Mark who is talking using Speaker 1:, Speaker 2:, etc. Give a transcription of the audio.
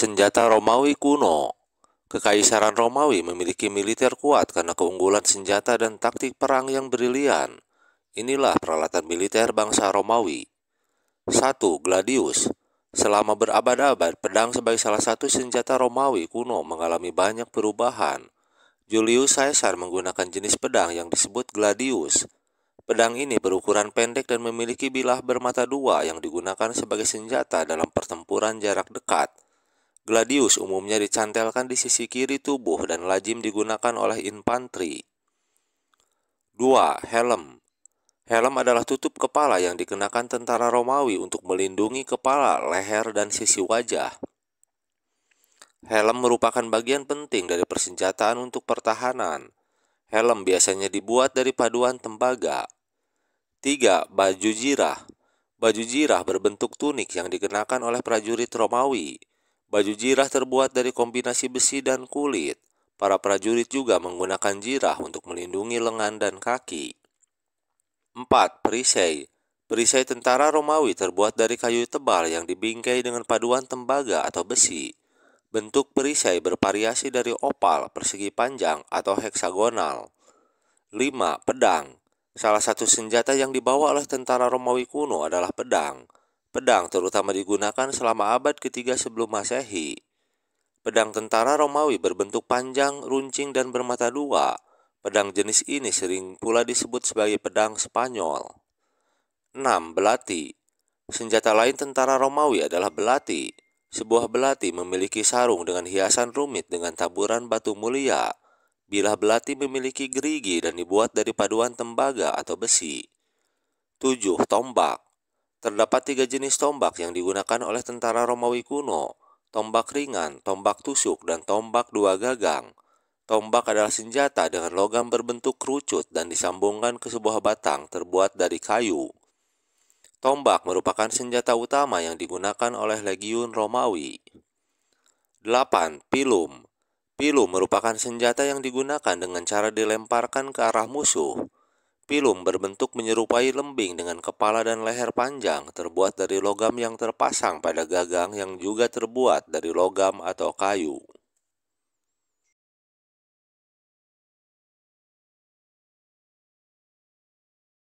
Speaker 1: senjata Romawi kuno. Kekaisaran Romawi memiliki militer kuat karena keunggulan senjata dan taktik perang yang brilian. Inilah peralatan militer bangsa Romawi. 1. Gladius Selama berabad-abad, pedang sebagai salah satu senjata Romawi kuno mengalami banyak perubahan. Julius Caesar menggunakan jenis pedang yang disebut gladius. Pedang ini berukuran pendek dan memiliki bilah bermata dua yang digunakan sebagai senjata dalam pertempuran jarak dekat. Gladius umumnya dicantelkan di sisi kiri tubuh dan lazim digunakan oleh infanteri. 2. Helm Helm adalah tutup kepala yang dikenakan tentara Romawi untuk melindungi kepala, leher, dan sisi wajah. Helm merupakan bagian penting dari persenjataan untuk pertahanan. Helm biasanya dibuat dari paduan tembaga. 3. Baju jirah Baju jirah berbentuk tunik yang dikenakan oleh prajurit Romawi. Baju jirah terbuat dari kombinasi besi dan kulit. Para prajurit juga menggunakan jirah untuk melindungi lengan dan kaki. 4. Perisai Perisai tentara Romawi terbuat dari kayu tebal yang dibingkai dengan paduan tembaga atau besi. Bentuk perisai bervariasi dari opal, persegi panjang, atau heksagonal. 5. Pedang Salah satu senjata yang dibawa oleh tentara Romawi kuno adalah pedang. Pedang terutama digunakan selama abad ketiga sebelum masehi. Pedang tentara Romawi berbentuk panjang, runcing, dan bermata dua. Pedang jenis ini sering pula disebut sebagai pedang Spanyol. 6. Belati Senjata lain tentara Romawi adalah belati. Sebuah belati memiliki sarung dengan hiasan rumit dengan taburan batu mulia. Bilah belati memiliki gerigi dan dibuat dari paduan tembaga atau besi. 7. Tombak Terdapat tiga jenis tombak yang digunakan oleh tentara Romawi kuno, tombak ringan, tombak tusuk, dan tombak dua gagang. Tombak adalah senjata dengan logam berbentuk kerucut dan disambungkan ke sebuah batang terbuat dari kayu. Tombak merupakan senjata utama yang digunakan oleh legiun Romawi. 8. Pilum. Pilum merupakan senjata yang digunakan dengan cara dilemparkan ke arah musuh. Pilum berbentuk menyerupai lembing dengan kepala dan leher panjang, terbuat dari logam yang terpasang pada gagang yang juga terbuat dari logam atau kayu.